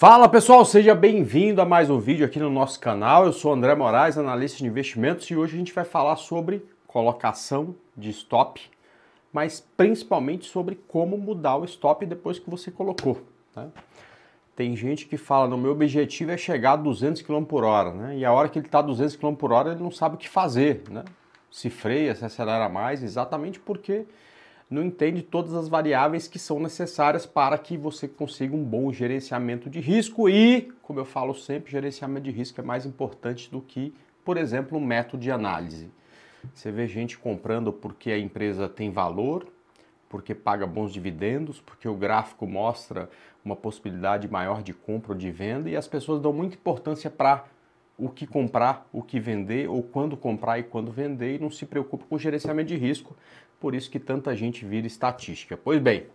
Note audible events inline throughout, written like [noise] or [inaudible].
Fala pessoal, seja bem-vindo a mais um vídeo aqui no nosso canal. Eu sou André Moraes, analista de investimentos, e hoje a gente vai falar sobre colocação de stop, mas principalmente sobre como mudar o stop depois que você colocou. Né? Tem gente que fala, no meu objetivo é chegar a 200 km por hora, né? e a hora que ele está a 200 km por hora ele não sabe o que fazer, né? se freia, se acelera mais, exatamente porque não entende todas as variáveis que são necessárias para que você consiga um bom gerenciamento de risco e, como eu falo sempre, gerenciamento de risco é mais importante do que, por exemplo, um método de análise. Você vê gente comprando porque a empresa tem valor, porque paga bons dividendos, porque o gráfico mostra uma possibilidade maior de compra ou de venda e as pessoas dão muita importância para o que comprar, o que vender, ou quando comprar e quando vender, e não se preocupa com gerenciamento de risco, por isso que tanta gente vira estatística. Pois bem,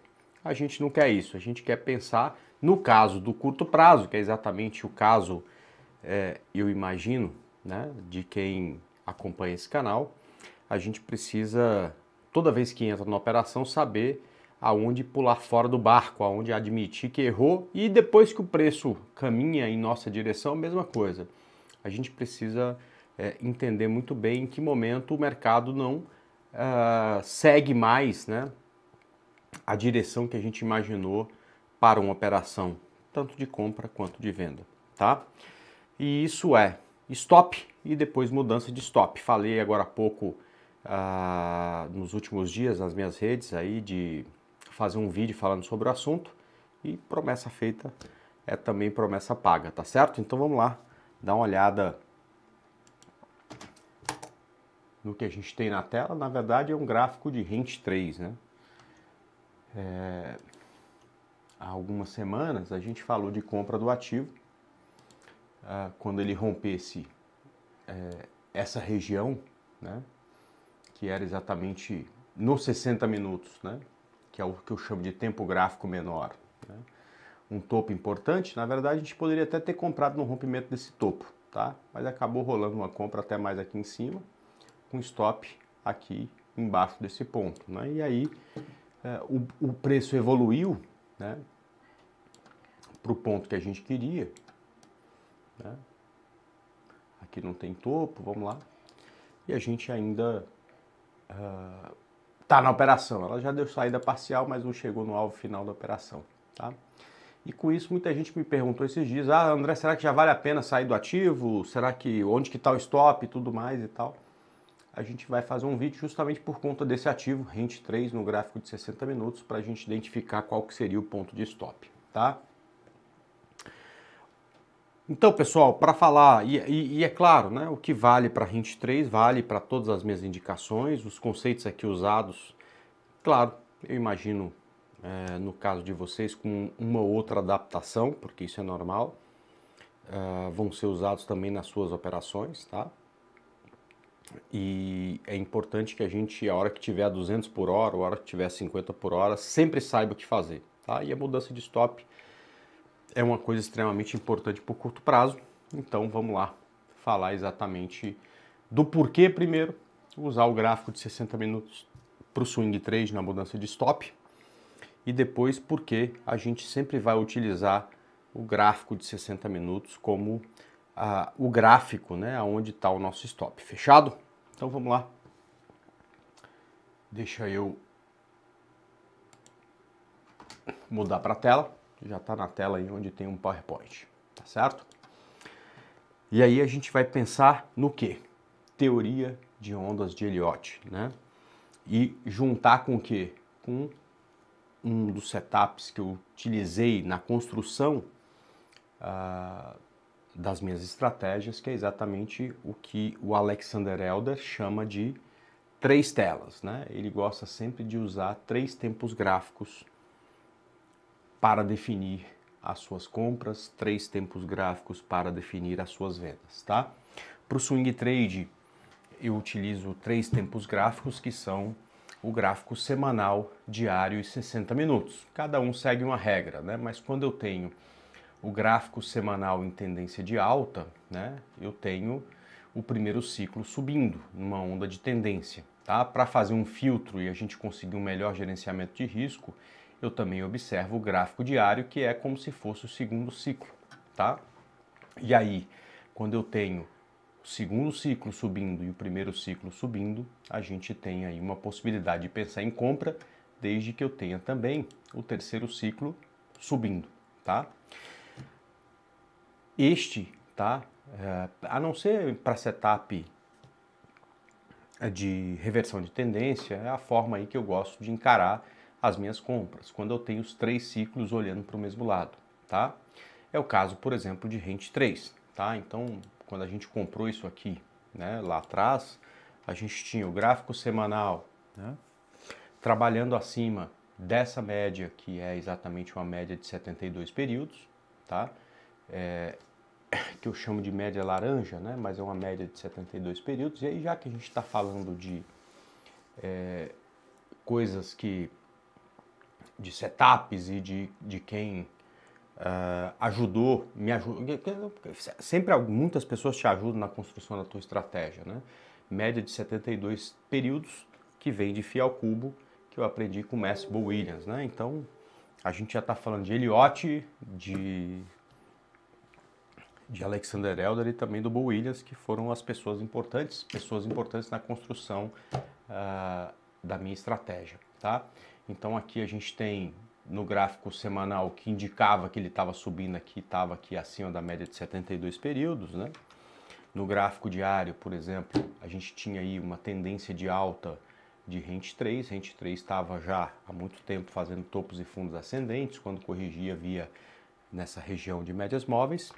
a gente não quer isso, a gente quer pensar no caso do curto prazo, que é exatamente o caso, é, eu imagino, né, de quem acompanha esse canal, a gente precisa, toda vez que entra na operação, saber aonde pular fora do barco, aonde admitir que errou e depois que o preço caminha em nossa direção, a mesma coisa a gente precisa é, entender muito bem em que momento o mercado não uh, segue mais né, a direção que a gente imaginou para uma operação, tanto de compra quanto de venda. Tá? E isso é stop e depois mudança de stop. Falei agora há pouco, uh, nos últimos dias, nas minhas redes aí, de fazer um vídeo falando sobre o assunto e promessa feita é também promessa paga, tá certo? Então vamos lá Dá uma olhada no que a gente tem na tela, na verdade é um gráfico de Rent 3, né? É... há algumas semanas a gente falou de compra do ativo, ah, quando ele rompesse é, essa região, né? Que era exatamente nos 60 minutos, né? Que é o que eu chamo de tempo gráfico menor. Né? um topo importante, na verdade a gente poderia até ter comprado no rompimento desse topo, tá? Mas acabou rolando uma compra até mais aqui em cima, com stop aqui embaixo desse ponto, né? E aí é, o, o, preço evoluiu, né? Para o ponto que a gente queria, né? Aqui não tem topo, vamos lá. E a gente ainda uh, tá na operação. Ela já deu saída parcial, mas não chegou no alvo final da operação, tá? E com isso muita gente me perguntou esses dias, ah André, será que já vale a pena sair do ativo? Será que onde que está o stop e tudo mais e tal? A gente vai fazer um vídeo justamente por conta desse ativo, rente 3 no gráfico de 60 minutos, para a gente identificar qual que seria o ponto de stop, tá? Então, pessoal, para falar, e, e, e, é claro, né, o que vale para Rente 3 vale para todas as minhas indicações, os conceitos aqui usados, claro, eu imagino é, no caso de vocês, com uma outra adaptação, porque isso é normal. Eh, vão ser usados também nas suas operações, tá? E é importante que a gente, a hora que tiver 200 por hora, a hora que tiver 50 por hora, sempre saiba o que fazer, tá? E a mudança de stop é uma coisa extremamente importante para o curto prazo. Então vamos lá falar exatamente do porquê primeiro usar o gráfico de 60 minutos para o swing trade na mudança de stop e depois porque a gente sempre vai utilizar o gráfico de 60 minutos como ah, o gráfico, né, aonde está o nosso stop. Fechado? Então vamos lá. Deixa eu mudar para a tela. Já está na tela aí onde tem um PowerPoint, tá certo? E aí a gente vai pensar no que? Teoria de ondas de Eliot, né? E juntar com o que? Com um dos setups que eu utilizei na construção uh, das minhas estratégias, que é exatamente o que o Alexander Elder chama de três telas. Né? Ele gosta sempre de usar três tempos gráficos para definir as suas compras, três tempos gráficos para definir as suas vendas. Tá? Para o swing trade, eu utilizo três tempos gráficos que são o gráfico semanal, diário e 60 minutos. Cada um segue uma regra, né? Mas quando eu tenho o gráfico semanal em tendência de alta, né? Eu tenho o primeiro ciclo subindo numa onda de tendência, tá? Para fazer um filtro e a gente conseguir um melhor gerenciamento de risco, eu também observo o gráfico diário, que é como se fosse o segundo ciclo, tá? E aí, quando eu tenho segundo ciclo subindo e o primeiro ciclo subindo, a gente tem aí uma possibilidade de pensar em compra, desde que eu tenha também o terceiro ciclo subindo, tá? Este, tá? É, a não ser para setup eh, de reversão de tendência, é a forma aí que eu gosto de encarar as minhas compras, quando eu tenho os três ciclos olhando para o mesmo lado, tá? É o caso, por exemplo, de Rente 3, tá? Então, quando a gente comprou isso aqui, né, lá atrás, a gente tinha o gráfico semanal né, trabalhando acima dessa média, que é exatamente uma média de 72 períodos, tá? É, [coughs] que eu chamo de média laranja, né? mas é uma média de 72 períodos. E aí, já que a gente está falando de é, coisas que. de setups e de, de quem Uh, ajudou, me ajudou. Sempre muitas pessoas te ajudam na construção da tua estratégia, né? Média de 72 períodos que vem de Fiel Cubo, que eu aprendi com o Mestre Williams, né? Então, a gente já está falando de Eliot, de, de Alexander Elder e também do Bo Williams, que foram as pessoas importantes, pessoas importantes na construção uh, da minha estratégia, tá? Então, aqui a gente tem no gráfico semanal que indicava que ele estava subindo aqui, estava aqui acima da média de 72 períodos, né? No gráfico diário, por exemplo, a gente tinha aí uma tendência de alta de rente 3, rente 3 estava já há muito tempo fazendo topos e fundos ascendentes, quando corrigia via nessa região de médias móveis,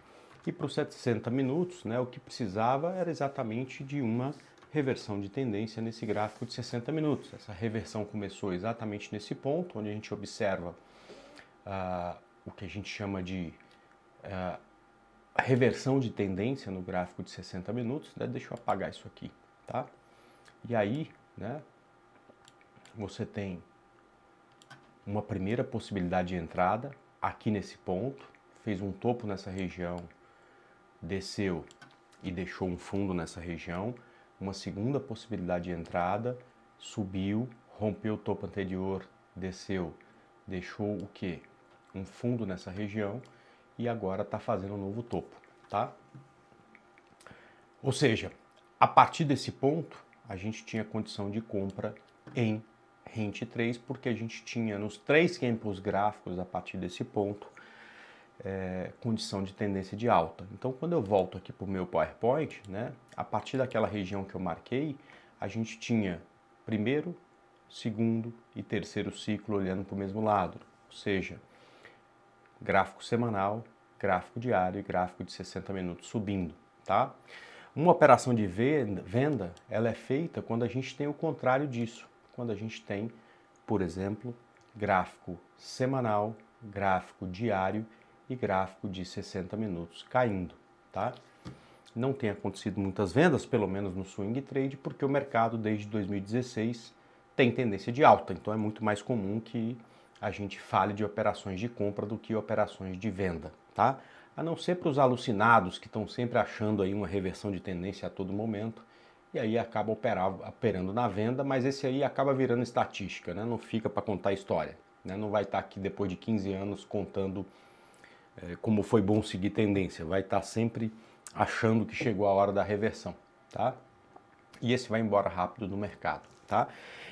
e para os 60 minutos, né, o que precisava era exatamente de uma reversão de tendência nesse gráfico de 60 minutos. Essa reversão começou exatamente nesse ponto, onde a gente observa uh, o que a gente chama de uh, reversão de tendência no gráfico de 60 minutos. Né? Deixa eu apagar isso aqui, tá? E aí, né, você tem uma primeira possibilidade de entrada aqui nesse ponto, fez um topo nessa região, desceu e deixou um fundo nessa região uma segunda possibilidade de entrada, subiu, rompeu o topo anterior, desceu, deixou o que? Um fundo nessa região e agora está fazendo um novo topo, tá? Ou seja, a partir desse ponto, a gente tinha condição de compra em rente 3, porque a gente tinha nos três campos gráficos a partir desse ponto é, condição de tendência de alta. Então, quando eu volto aqui para o meu PowerPoint, né, a partir daquela região que eu marquei, a gente tinha primeiro, segundo e terceiro ciclo olhando para o mesmo lado, ou seja, gráfico semanal, gráfico diário e gráfico de 60 minutos subindo, tá? Uma operação de venda, ela é feita quando a gente tem o contrário disso, quando a gente tem, por exemplo, gráfico semanal, gráfico diário e gráfico de 60 minutos caindo, tá? Não tem acontecido muitas vendas, pelo menos no swing trade, porque o mercado desde 2016 tem tendência de alta, então é muito mais comum que a gente fale de operações de compra do que operações de venda, tá? A não ser para os alucinados que estão sempre achando aí uma reversão de tendência a todo momento e aí acaba operar, operando na venda, mas esse aí acaba virando estatística, né? Não fica para contar história, né? Não vai estar tá aqui depois de 15 anos contando é, como foi bom seguir tendência, vai estar tá sempre achando que chegou a hora da reversão, tá? E esse vai embora rápido no mercado, tá?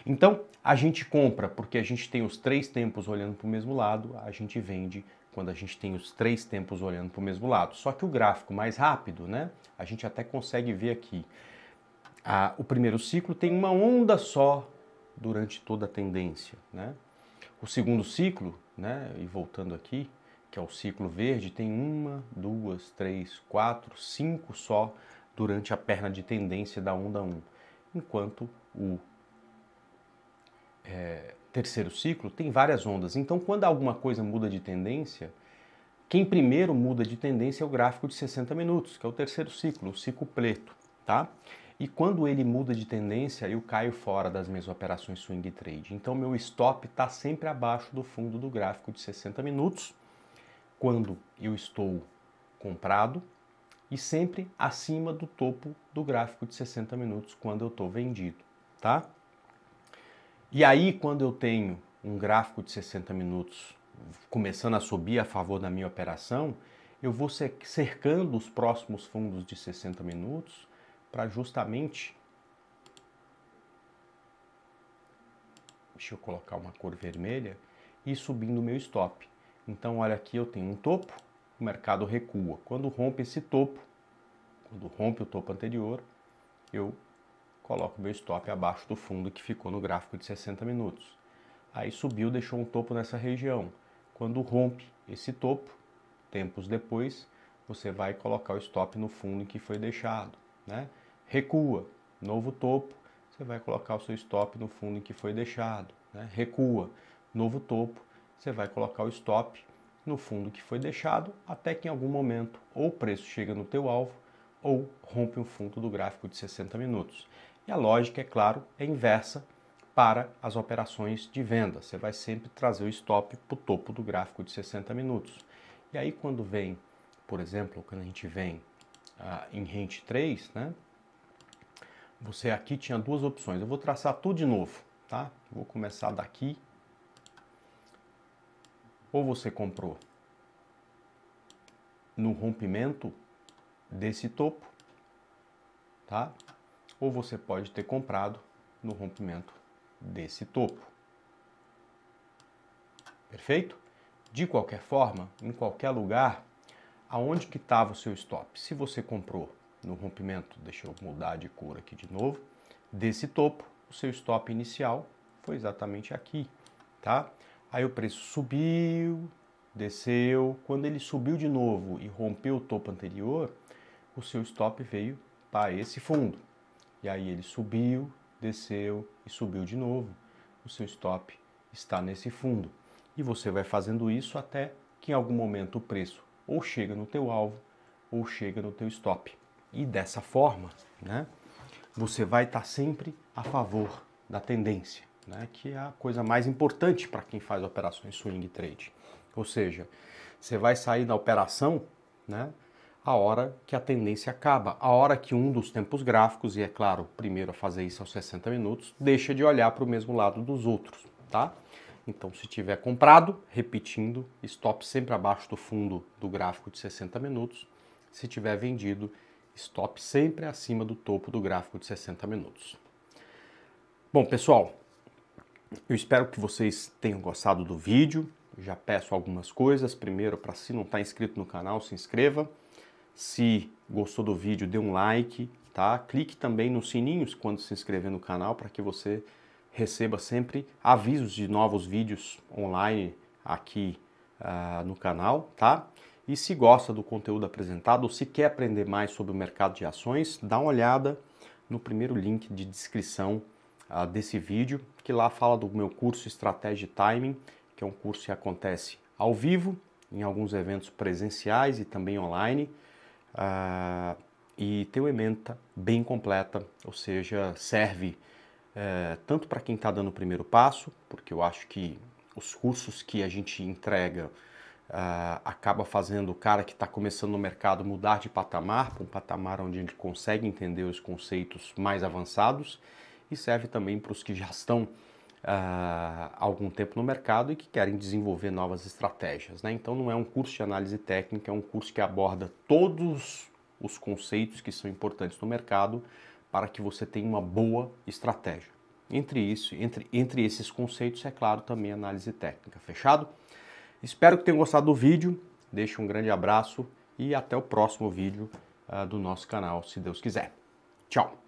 Então, a gente compra porque a gente tem os três tempos olhando para o mesmo lado, a gente vende quando a gente tem os três tempos olhando para o mesmo lado. Só que o gráfico mais rápido, né? A gente até consegue ver aqui. A, o primeiro ciclo tem uma onda só durante toda a tendência, né? O segundo ciclo, né? E voltando aqui, que é o ciclo verde, tem uma, duas, três, quatro, cinco só durante a perna de tendência da onda 1, enquanto o é, terceiro ciclo tem várias ondas. Então, quando alguma coisa muda de tendência, quem primeiro muda de tendência é o gráfico de 60 minutos, que é o terceiro ciclo, o ciclo preto, tá? E quando ele muda de tendência, eu caio fora das minhas operações swing trade. Então, meu stop está sempre abaixo do fundo do gráfico de 60 minutos quando eu estou comprado e sempre acima do topo do gráfico de 60 minutos quando eu estou vendido, tá? E aí quando eu tenho um gráfico de 60 minutos começando a subir a favor da minha operação, eu vou cercando os próximos fundos de 60 minutos para justamente deixa eu colocar uma cor vermelha e subindo o meu stop. Então, olha aqui, eu tenho um topo, o mercado recua. Quando rompe esse topo, quando rompe o topo anterior, eu coloco meu stop abaixo do fundo que ficou no gráfico de 60 minutos. Aí subiu, deixou um topo nessa região. Quando rompe esse topo, tempos depois, você vai colocar o stop no fundo que foi deixado, né? Recua, novo topo, você vai colocar o seu stop no fundo que foi deixado, né? Recua, novo topo, você vai colocar o stop no fundo que foi deixado até que em algum momento ou o preço chega no teu alvo ou rompe o fundo do gráfico de 60 minutos. E a lógica, é claro, é inversa para as operações de venda. Você vai sempre trazer o stop para o topo do gráfico de 60 minutos. E aí quando vem, por exemplo, quando a gente vem ah, em rente 3, né? Você aqui tinha duas opções. Eu vou traçar tudo de novo, tá? Vou começar daqui ou você comprou no rompimento desse topo, tá? Ou você pode ter comprado no rompimento desse topo. Perfeito? De qualquer forma, em qualquer lugar, aonde que estava o seu stop? Se você comprou no rompimento, deixa eu mudar de cor aqui de novo, desse topo, o seu stop inicial foi exatamente aqui, tá? Aí o preço subiu, desceu. Quando ele subiu de novo e rompeu o topo anterior, o seu stop veio para esse fundo. E aí ele subiu, desceu e subiu de novo. O seu stop está nesse fundo. E você vai fazendo isso até que em algum momento o preço ou chega no teu alvo ou chega no teu stop. E dessa forma, né, você vai estar sempre a favor da tendência né, que é a coisa mais importante para quem faz operações swing trade. Ou seja, você vai sair da operação né, a hora que a tendência acaba, a hora que um dos tempos gráficos, e é claro, primeiro a fazer isso aos 60 minutos, deixa de olhar para o mesmo lado dos outros. Tá? Então, se tiver comprado, repetindo, stop sempre abaixo do fundo do gráfico de 60 minutos. Se tiver vendido, stop sempre acima do topo do gráfico de 60 minutos. Bom, pessoal, eu espero que vocês tenham gostado do vídeo. Já peço algumas coisas. Primeiro, para se não está inscrito no canal, se inscreva. Se gostou do vídeo, dê um like, tá? Clique também nos sininhos quando se inscrever no canal para que você receba sempre avisos de novos vídeos online aqui uh, no canal, tá? E se gosta do conteúdo apresentado ou se quer aprender mais sobre o mercado de ações, dá uma olhada no primeiro link de descrição uh, desse vídeo, que lá fala do meu curso Estratégia Timing, que é um curso que acontece ao vivo, em alguns eventos presenciais e também online. Uh, e tem uma ementa bem completa, ou seja, serve uh, tanto para quem está dando o primeiro passo, porque eu acho que os cursos que a gente entrega uh, acaba fazendo o cara que está começando no mercado mudar de patamar para um patamar onde ele consegue entender os conceitos mais avançados e serve também para os que já estão ah, há uh, algum tempo no mercado e que querem desenvolver novas estratégias. Né? Então, não é um curso de análise técnica, é um curso que aborda todos os conceitos que são importantes no mercado para que você tenha uma boa estratégia. Entre isso, entre, entre esses conceitos, é claro, também análise técnica. Fechado? Espero que tenham gostado do vídeo. Deixe um grande abraço e até o próximo vídeo uh, do nosso canal, se Deus quiser. Tchau!